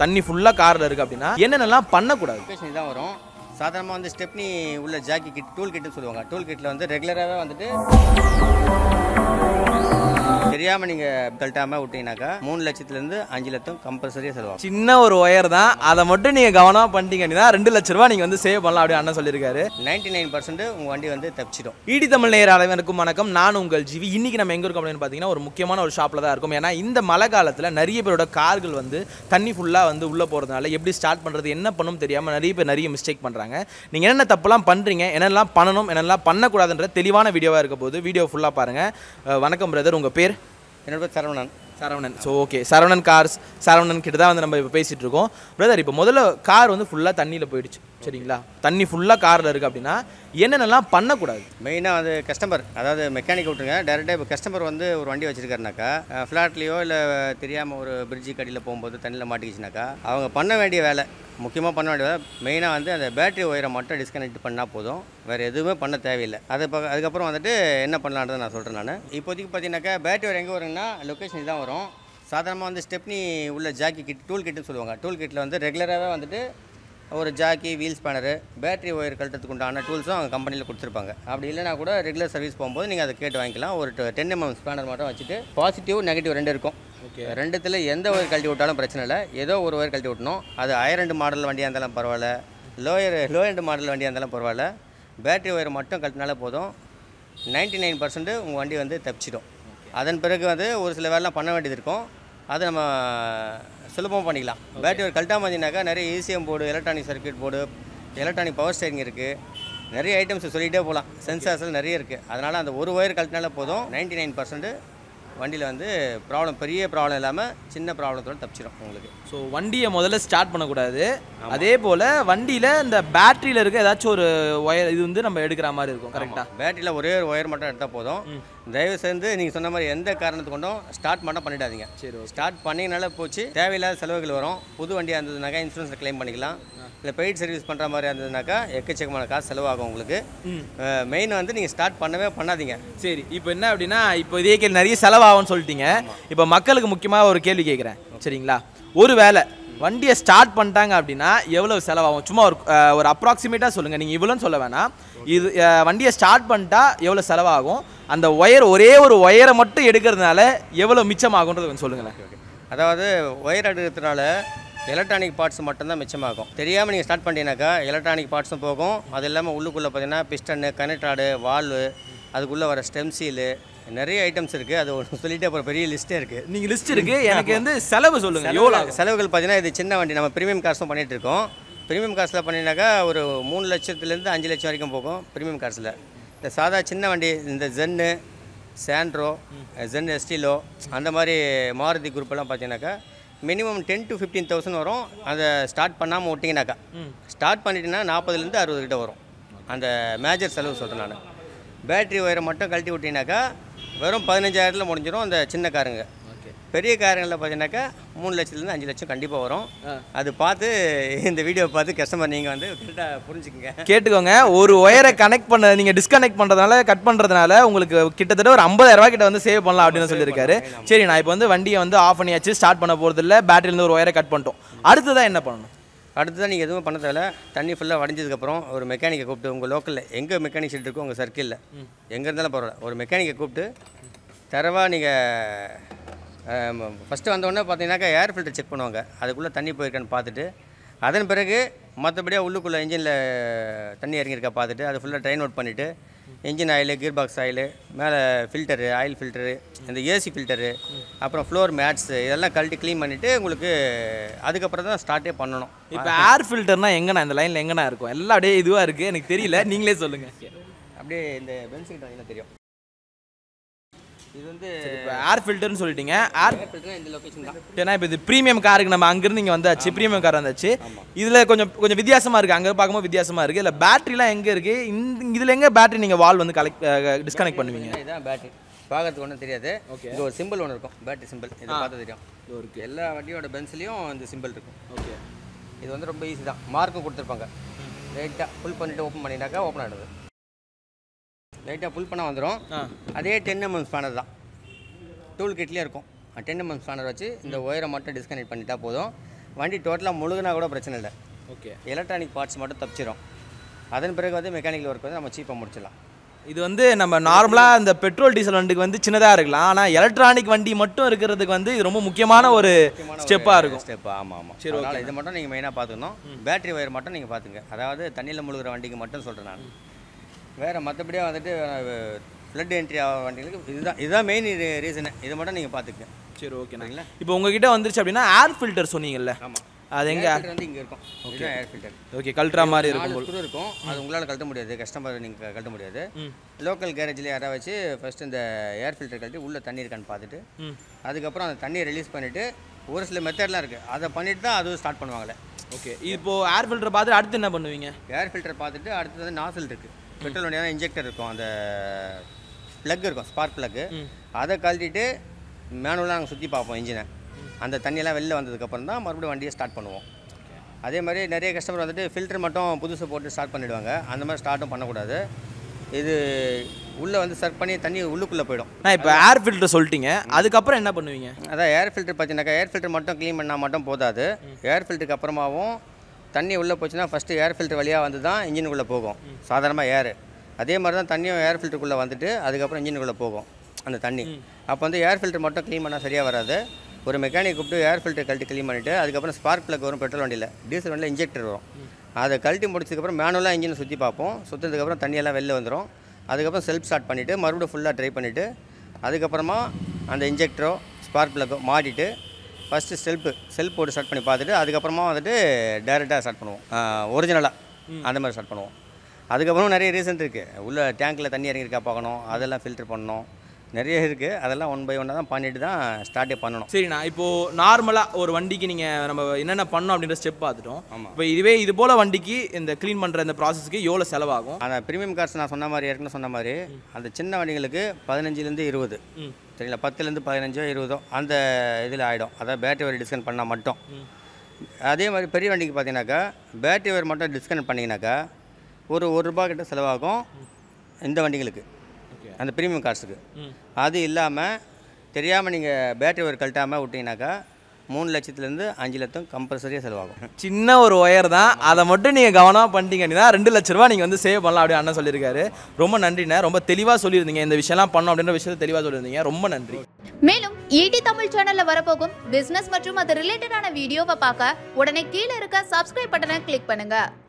தண்ணி ஃபுல்லாக காரில் இருக்குது அப்படின்னா என்னென்னலாம் பண்ணக்கூடாது தான் வரும் சாதாரணமாக வந்து ஸ்டெப்னி உள்ள ஜாக்கி கிட் டூல் கிட்டுன்னு சொல்லுவாங்க டூல் கிட்டில் வந்து ரெகுலராகவே வந்துட்டு தெரியாம நீங்க கழட்டாம விட்டீங்கன்னாக்கா மூணு லட்சத்துல இருந்து அஞ்சு லட்சம் கம்பல்சரியா செலவாகும் சின்ன ஒரு ஒயர் தான் அதை மட்டும் நீங்க கவனமா தான் ரெண்டு லட்ச ரூபா நீங்க வந்து சேவ் பண்ணலாம் அப்படி அண்ணன் சொல்லியிருக்காரு நைன்டி நைன் பர்சன்ட் உங்க வண்டி வந்து தப்பிச்சிடும் இடி தமிழ் நேர அனைவருக்கும் வணக்கம் நான் உங்கள் ஜிவி இன்னைக்கு நம்ம எங்க இருக்கோம் அப்படின்னு பாத்தீங்கன்னா ஒரு முக்கியமான ஒரு ஷாப்ல தான் இருக்கும் ஏன்னா இந்த மழை காலத்துல நிறைய பேரோட கார்கள் வந்து தண்ணி ஃபுல்லாக வந்து உள்ளே போகிறதுனால எப்படி ஸ்டார்ட் பண்ணுறது என்ன பண்ணணும் தெரியாமல் நிறைய பேர் நிறைய மிஸ்டேக் பண்ணுறாங்க நீங்கள் என்னென்ன தப்புலாம் பண்ணுறீங்க என்னெல்லாம் பண்ணணும் என்னெல்லாம் பண்ணக்கூடாதுன்ற தெளிவான வீடியோவாக இருக்க போது வீடியோ ஃபுல்லாக பாருங்கள் வணக்கம் பிரதர் உங்கள் பேர் என்னோட Saravanan Saravanan so okay Saravanan cars Saravanan கிட்ட தான் வந்து நம்ம இப்போ பேசிகிட்டு இருக்கோம் பிரதர் இப்போ முதல்ல கார் வந்து ஃபுல்லாக தண்ணியில் போயிடுச்சு சரிங்களா தண்ணி ஃபுல்லாக காரில் இருக்குது அப்படின்னா என்னென்னலாம் பண்ணக்கூடாது மெயினாக அது கஸ்டமர் அதாவது மெக்கானிக் விட்டுருங்க டேரெக்டாக இப்போ கஸ்டமர் வந்து ஒரு வண்டி வச்சுருக்காருனாக்கா ஃப்ளாட்லேயோ இல்லை தெரியாமல் ஒரு பிரிட்ஜு கடியில் போகும்போது தண்ணியில் மாட்டிக்கிச்சுனாக்கா அவங்க பண்ண வேண்டிய வேலை முக்கியமாக பண்ண வேண்டிய வேலை மெயினாக வந்து அந்த பேட்டரி ஒயரை மட்டும் டிஸ்கனெக்ட் பண்ணால் போதும் வேறு எதுவுமே பண்ண தேவையில்லை அது இப்போ அதுக்கப்புறம் வந்துட்டு என்ன பண்ணலான்றதை நான் சொல்கிறேன் நான் இப்போதைக்கு பார்த்தீங்கன்னாக்கா பேட்டரி ஒயர் எங்கே வருங்கன்னா லொக்கேஷன் தான் வரும் சாதாரணமாக வந்து ஸ்டெப்னி உள்ள ஜாக்கி கிட் டூல் கிட்டுன்னு சொல்லுவாங்க டூல் கிட்டில் வந்து ரெகுலராகவே வந்துட்டு ஒரு jack wheel spanner battery wire கழட்டத்துக்கு உண்டான டூல்ஸும் அவங்க கம்பெனியில் கொடுத்துருப்பாங்க அப்படி இல்லைனா கூட ரெகுலர் சர்வீஸ் போகும்போது நீங்கள் அதை கேட்டு வாங்கிக்கலாம் ஒரு டென் எம்எம் ஸ்பேனர் மட்டும் வச்சுட்டு பாசிட்டிவ் நெகட்டிவ் ரெண்டு இருக்கும் ஓகே ரெண்டுத்தில் எந்த ஒயர் கழட்டி விட்டாலும் பிரச்சனை இல்லை ஏதோ ஒரு ஒயர் கழட்டி விட்டணும் அது ஹையரண்டு மாடல் வண்டியாக இருந்தாலும் பரவாயில்ல லோயர் ரெண்டு மாடல் வண்டியாக இருந்தாலும் பரவாயில்ல பேட்டரி ஒயர் மட்டும் கழட்டினாலே போதும் நைன்ட்டி நைன் பர்சன்ட்டு உங்கள் வண்டி வந்து தப்பிச்சிடும் அதன் பிறகு வந்து ஒரு சில வேலைலாம் பண்ண வேண்டியது இருக்கும் அதை நம்ம சுலபமாக பண்ணிக்கலாம் பேட்டரி கல்ட்டா மாதிரினாக்கா நிறைய ACM board electronic circuit board electronic power steering இருக்குது நிறைய ஐட்டம்ஸ் சொல்லிகிட்டே போகலாம் சென்சார்ஸில் நிறைய இருக்குது அதனால் அந்த ஒரு ஒயர் கழட்டினால போதும் நைன்ட்டி நைன் பர்சன்ட் வண்டியில் வந்து ப்ராப்ளம் பெரிய ப்ராப்ளம் இல்லாமல் சின்ன ப்ராப்ளத்தோட தப்பிச்சிடும் உங்களுக்கு ஸோ வண்டியை முதல்ல ஸ்டார்ட் பண்ணக்கூடாது அதே போல் வண்டியில் இந்த பேட்டரியில் இருக்க ஏதாச்சும் ஒரு ஒயர் இது வந்து நம்ம எடுக்கிற மாதிரி இருக்கும் கரெக்டாக பேட்டரியில் ஒரே ஒரு ஒயர் மட்டும் எடுத்தால் போதும் தயவு செய்து நீங்கள் சொன்ன மாதிரி எந்த காரணத்து கொண்டும் ஸ்டார்ட் மட்டும் பண்ணிடாதீங்க சரி ஸ்டார்ட் பண்ணிங்கனால போச்சு தேவையில்லாத செலவுகள் வரும் புது வண்டியாக இருந்ததுனாக்கா இன்சூரன்ஸில் கிளைம் பண்ணிக்கலாம் இந்த பெய்ட் சர்வீஸ் பண்ணுற மாதிரி இருந்ததுனாக்கா எக்கச்சக்கமான காசு செலவாகும் உங்களுக்கு மெயின் வந்து நீங்கள் ஸ்டார்ட் பண்ணவே பண்ணாதீங்க சரி இப்போ என்ன அப்படின்னா இப்போ இதே கேள்வி நிறைய செலவாகும்னு சொல்லிட்டீங்க இப்போ மக்களுக்கு முக்கியமாக ஒரு கேள்வி கேட்குறேன் சரிங்களா ஒரு வேலை வண்டியை ஸ்டார்ட் பண்ணிட்டாங்க அப்படின்னா எவ்வளோ செலவாகும் சும்மா ஒரு ஒரு அப்ராக்சிமேட்டாக சொல்லுங்கள் நீங்கள் இவ்வளோன்னு சொல்ல வேணாம் இது வண்டியை ஸ்டார்ட் பண்ணிட்டா எவ்வளோ செலவாகும் அந்த ஒயர் ஒரே ஒரு ஒயரை மட்டும் எடுக்கிறதுனால எவ்வளோ மிச்சமாகுன்றது கொஞ்சம் சொல்லுங்களேன் அதாவது ஒயர் எடுக்கிறதுனால எலக்ட்ரானிக் பார்ட்ஸ் மட்டும்தான் மிச்சமாகும் தெரியாமல் நீங்கள் ஸ்டார்ட் பண்ணிட்டீங்கனாக்கா எலக்ட்ரானிக் பார்ட்ஸும் போகும் அது இல்லாமல் உள்ளுக்குள்ளே பார்த்தீங்கன்னா பிஸ்டனு கனெக்டாடு வால்வு அதுக்குள்ளே வர ஸ்டெம் சீலு நிறைய ஐட்டம்ஸ் இருக்குது அது ஒன்று சொல்லிட்டு அப்புறம் பெரிய லிஸ்ட்டே இருக்குது நீங்கள் லிஸ்ட் இருக்குது எனக்கு வந்து செலவு சொல்லுங்கள் செலவுகள் பார்த்தீங்கன்னா இது சின்ன வண்டி நம்ம ப்ரீமியம் காசும் பண்ணிகிட்டு இருக்கோம் ப்ரீமியம் காசில் பண்ணினாக்கா ஒரு மூணு லட்சத்துலேருந்து அஞ்சு லட்சம் வரைக்கும் போகும் ப்ரீமியம் காசில் இந்த சாதா சின்ன வண்டி இந்த ஜென்னு சாண்ட்ரோ ஜென் எஸ்டிலோ அந்த மாதிரி மாருதி குரூப்பெல்லாம் பார்த்தீங்கன்னாக்கா minimum ten to fifteen thousand வரும் அதை ஸ்டார்ட் பண்ணாமல் விட்டிங்கனாக்கா ஸ்டார்ட் பண்ணிட்டீங்கன்னா நாற்பதுலேருந்து அறுபது கிட்ட வரும் அந்த மேஜர் செலவு சொல்கிறேன் நான் பேட்ரி ஒயரை மட்டும் கழட்டி விட்டிங்கனாக்கா வெறும் பதினஞ்சாயிரத்தில் முடிஞ்சிடும் அந்த சின்ன காருங்க பெரிய காரங்களில் பார்த்தீங்கன்னாக்கா மூணு லட்சத்துலேருந்து அஞ்சு லட்சம் கண்டிப்பாக வரும் அது பார்த்து இந்த வீடியோ பார்த்து கஸ்டமர் நீங்கள் வந்து கரெக்டாக புரிஞ்சுக்கோங்க கேட்டுக்கோங்க ஒரு ஒயரை கனெக்ட் பண்ண நீங்கள் டிஸ்கனெக்ட் பண்ணுறதுனால கட் பண்ணுறதுனால உங்களுக்கு கிட்டத்தட்ட ஒரு ஐம்பதாயிரரூபா கிட்ட வந்து சேவ் பண்ணலாம் அப்படின்னு சொல்லியிருக்காரு சரி நான் இப்போ வந்து வண்டியை வந்து ஆஃப் பண்ணியாச்சு ஸ்டார்ட் பண்ண போகிறதில்ல பேட்டரியிலேருந்து ஒரு ஒயரை கட் பண்ணிட்டோம் தான் என்ன பண்ணணும் அடுத்து தான் நீங்கள் எதுவும் பண்ண தேவையில்ல தண்ணி ஃபுல்லாக வடைஞ்சதுக்கப்புறம் ஒரு மெக்கானிக்கை கூப்பிட்டு உங்கள் லோக்கலில் எங்கே மெக்கானிக் ஷெட் இருக்கோ உங்கள் சர்க்கிளில் எங்கே இருந்தாலும் பரவாயில்ல ஒரு மெக்கானிக்கை கூப்பிட்டு தரவாக நீங்கள் ஃபஸ்ட்டு வந்தோடனே பார்த்தீங்கனாக்கா ஏர் ஃபில்டர் செக் பண்ணுவாங்க அதுக்குள்ளே தண்ணி போயிருக்கான்னு பார்த்துட்டு அதன் பிறகு மற்றபடியாக உள்ளுக்குள்ளே இன்ஜினில் தண்ணி இறங்கியிருக்கா பார்த்துட்டு அது ஃபுல்லாக ட்ரைன் அவுட் பண்ணிவிட்டு engine oil gearbox oil மேலே ஃபில்டரு ஆயில் ஃபில்டரு இந்த ஏசி ஃபில்டரு அப்புறம் ஃப்ளோர் மேட்ஸு இதெல்லாம் கழட்டி க்ளீன் பண்ணிவிட்டு உங்களுக்கு அதுக்கப்புறம் தான் ஸ்டார்ட்டே பண்ணணும் இப்போ ஏர் ஃபில்டர்னா எங்கண்ணா இந்த லைனில் எங்கண்ணா இருக்கும் எல்லா அப்படியே இதுவாக இருக்குது எனக்கு தெரியல நீங்களே சொல்லுங்கள் அப்படியே இந்த பென்சில் தெரியும் இது வந்து ஏர் ஃபில்டர்னு சொல்லிட்டீங்க ஏர் ஃபில்டர் ஏன்னா இப்போ இது ப்ரீமியம் காருக்கு நம்ம அங்கேருந்து இங்கே வந்தாச்சு ப்ரீமியம் கார் வந்தாச்சு இதில் கொஞ்சம் கொஞ்சம் வித்தியாசமாக இருக்குது அங்கே பார்க்கும்போது வித்தியாசமாக இருக்குது இல்லை பேட்டரிலாம் எங்கே இருக்குது இந்த இதில் எங்கே பேட்டரி நீங்கள் வால் வந்து கலெக்ட் டிஸ்கனெக்ட் பண்ணுவீங்க இதுதான் பேட்டரி பார்க்கறதுக்கு ஒன்றும் தெரியாது ஓகே இது ஒரு சிம்பிள் ஒன்று இருக்கும் பேட்டரி சிம்பிள் இது பார்த்து தெரியும் இருக்குது எல்லா வண்டியோட பென்ஸ்லேயும் இந்த சிம்பிள் இருக்கும் ஓகே இது வந்து ரொம்ப ஈஸி தான் மார்க்கும் கொடுத்துருப்பாங்க ரைட்டாக ஃபுல் பண்ணிவிட்டு ஓப்பன் பண்ணிட்டாக்கா ஓப்பன் ஆகிடுது லைட்டாக புல் பண்ணால் வந்துடும் அதே டென் எம்எம் ஸ்பேனர் தான் டூல் கிட்லேயே இருக்கும் டென் எம்எம் ஸ்பேனர் வச்சு இந்த ஒயரை மட்டும் டிஸ்கனெக்ட் பண்ணிட்டா போதும் வண்டி டோட்டலாக முழுகுனா கூட பிரச்சனை இல்லை ஓகே எலக்ட்ரானிக் பார்ட்ஸ் மட்டும் தப்பிச்சிடும் அதன் பிறகு வந்து மெக்கானிக்கல் ஒர்க் வந்து நம்ம சீப்பாக முடிச்சிடலாம் இது வந்து நம்ம நார்மலாக இந்த பெட்ரோல் டீசல் வண்டிக்கு வந்து சின்னதாக இருக்கலாம் ஆனால் எலக்ட்ரானிக் வண்டி மட்டும் இருக்கிறதுக்கு வந்து இது ரொம்ப முக்கியமான ஒரு ஸ்டெப்பாக இருக்கும் ஸ்டெப் ஆமாம் ஆமாம் சரி ஓகே இது மட்டும் நீங்கள் மெயினாக பார்த்துக்கணும் பேட்டரி ஒயர் மட்டும் நீங்கள் பார்த்துங்க அதாவது தண்ணியில் முழுகிற வண்டிக்கு மட்டும் சொல்கிறேன் நான் வேறு மற்றபடியாக வந்துட்டு ஃப்ளட் என்ட்ரி ஆக வண்டிகளுக்கு இதுதான் இதுதான் மெயின் இது ரீசனு இதை மட்டும் நீங்கள் பார்த்துக்கங்க சரி ஓகேண்ணா இப்போ உங்ககிட்ட வந்துருச்சு அப்படின்னா ஏர் ஃபில்டர் சொன்னீங்கல்ல அது எங்கே வந்து இங்கே இருக்கும் ஓகே ஏர் ஃபில்டர் ஓகே கழட்டுற மாதிரி இருக்கும் இருக்கும் அது உங்களால் கழட்ட முடியாது கஸ்டமர் நீங்கள் கழட்ட முடியாது லோக்கல் கேரேஜ்ல யாராவது வச்சு ஃபர்ஸ்ட் இந்த ஏர் ஃபில்டர் கழட்டி உள்ளே தண்ணி இருக்கான்னு பார்த்துட்டு அதுக்கப்புறம் அந்த தண்ணியை ரிலீஸ் பண்ணிவிட்டு ஒரு சில மெத்தட்லாம் இருக்குது அதை பண்ணிட்டு தான் அதுவும் ஸ்டார்ட் பண்ணுவாங்களே ஓகே இப்போது ஏர் ஃபில்டர் பார்த்துட்டு அடுத்து என்ன பண்ணுவீங்க ஏர் ஃபில்டர் பார்த்துட்டு அடுத்தது நாசல் இருக்குது பெட்ரோல் வண்டியான இன்ஜெக்டர் இருக்கும் அந்த ப்ளக் இருக்கும் ஸ்பார்க் ப்ளக்கு அதை கழட்டிட்டு மேனுவலாக நாங்கள் சுற்றி பார்ப்போம் இன்ஜினை அந்த தண்ணியெல்லாம் வெளில வந்ததுக்கப்புறம் தான் மறுபடியும் வண்டியை ஸ்டார்ட் பண்ணுவோம் அதே மாதிரி நிறைய கஸ்டமர் வந்துட்டு ஃபில்டர் மட்டும் புதுசு போட்டு ஸ்டார்ட் பண்ணிவிடுவாங்க அந்த மாதிரி ஸ்டார்ட்டும் பண்ணக்கூடாது இது உள்ளே வந்து சர்க் பண்ணி தண்ணி உள்ளுக்குள்ளே போயிடும் நான் இப்போ ஏர் ஃபில்டர் சொல்லிட்டீங்க அதுக்கப்புறம் என்ன பண்ணுவீங்க அதான் ஏர் ஃபில்டர் பார்த்தீங்கன்னாக்கா ஏர் ஃபில்டர் மட்டும் க்ளீன் பண்ணால் மட்டும் போதாது ஏர் ஃபில்டருக்கு அப்புறமாவும் தண்ணி உள்ளே போச்சுன்னா ஃபஸ்ட்டு ஏர் ஃபில்டர் வழியாக வந்து தான் இன்ஜினுக்குள்ளே போகும் சாதாரணமாக ஏர் அதே மாதிரி தான் தண்ணியும் ஏர் ஃபில்டருக்குள்ளே வந்துட்டு அதுக்கப்புறம் இன்ஜினுக்குள்ளே போகும் அந்த தண்ணி அப்போ வந்து ஏர் ஃபில்டர் மட்டும் க்ளீன் பண்ணால் சரியாக வராது ஒரு மெக்கானிக் கூப்பிட்டு ஏர் ஃபில்டர் கழட்டி க்ளீன் பண்ணிவிட்டு அதுக்கப்புறம் ஸ்பார்க் பிளக் வரும் பெட்ரோல் வண்டியில் டீசல் வண்டியில் இன்ஜெக்டர் வரும் அதை கழட்டி முடிச்சதுக்கப்புறம் மேனுவலாக இன்ஜினை சுற்றி பார்ப்போம் சுற்றினதுக்கப்புறம் தண்ணியெல்லாம் வெளில வந்துடும் அதுக்கப்புறம் செல்ஃப் ஸ்டார்ட் பண்ணிவிட்டு மறுபடியும் ஃபுல்லாக ட்ரை பண்ணிவிட்டு அதுக்கப்புறமா அந்த இன்ஜெக்டரோ ஸ்பார்க் ப்ளக்கோ மாட்டிட்டு ஃபஸ்ட்டு செல்ஃபு செல்ஃப் போட்டு ஸ்டார்ட் பண்ணி பார்த்துட்டு அதுக்கப்புறமா வந்துட்டு டேரெக்டாக ஸ்டார்ட் பண்ணுவோம் ஒரிஜினலாக அந்த மாதிரி ஸ்டார்ட் பண்ணுவோம் அதுக்கப்புறம் நிறைய ரீசன் இருக்குது உள்ளே டேங்க்கில் தண்ணி இறங்கியிருக்கா பார்க்கணும் அதெல்லாம் ஃபில்ட்ரு பண்ணணும் நிறைய இருக்குது அதெல்லாம் ஒன் பை ஒன்னாக தான் பண்ணிட்டு தான் ஸ்டார்ட்டே பண்ணணும் சரிண்ணா இப்போது நார்மலாக ஒரு வண்டிக்கு நீங்கள் நம்ம என்னென்ன பண்ணோம் அப்படின்ற ஸ்டெப் பார்த்துட்டோம் ஆமாம் இப்போ இதுவே இது போல் வண்டிக்கு இந்த க்ளீன் பண்ணுற இந்த ப்ராசஸ்க்கு எவ்வளோ செலவாகும் அந்த ப்ரீமியம் கார்ஸ் நான் சொன்ன மாதிரி ஏற்கனவே சொன்ன மாதிரி அந்த சின்ன வண்டிகளுக்கு பதினஞ்சுலேருந்து இருபது சரிங்களா பத்துலேருந்து பதினஞ்சோ இருபதோ அந்த இதில் ஆகிடும் அதாவது பேட்டரி வரி டிஸ்கவுண்ட் பண்ணால் மட்டும் அதே மாதிரி பெரிய வண்டிக்கு பார்த்தீங்கன்னாக்கா பேட்டரி வரி மட்டும் டிஸ்கவுண்ட் பண்ணிங்கனாக்கா ஒரு ஒரு ரூபா கிட்ட செலவாகும் இந்த வண்டிகளுக்கு அந்த ப்ரீமியம் காசுக்கு அது இல்லாமல் தெரியாமல் நீங்கள் பேட்டரி ஒரு கழட்டாமல் விட்டிங்கனாக்கா மூணு லட்சத்துலேருந்து அஞ்சு லட்சம் கம்பல்சரியாக செலவாகும் சின்ன ஒரு ஒயர் தான் அதை மட்டும் நீங்கள் கவனமாக பண்ணிட்டீங்கன்னா தான் ரெண்டு லட்ச ரூபா நீங்கள் வந்து சேவ் பண்ணலாம் அப்படின்னு அண்ணன் சொல்லியிருக்காரு ரொம்ப நன்றிண்ணே ரொம்ப தெளிவாக சொல்லியிருந்தீங்க இந்த விஷயம்லாம் பண்ணோம் அப்படின்ற விஷயத்தை தெளிவாக சொல்லியிருந்தீங்க ரொம்ப நன்றி மேலும் ஈடி e தமிழ் சேனலில் வரப்போகும் பிஸ்னஸ் மற்றும் அது ரிலேட்டடான வீடியோவை பார்க்க உடனே கீழே இருக்க சப்ஸ்கிரைப் பட்டனை கிளிக் பண்ணுங்கள்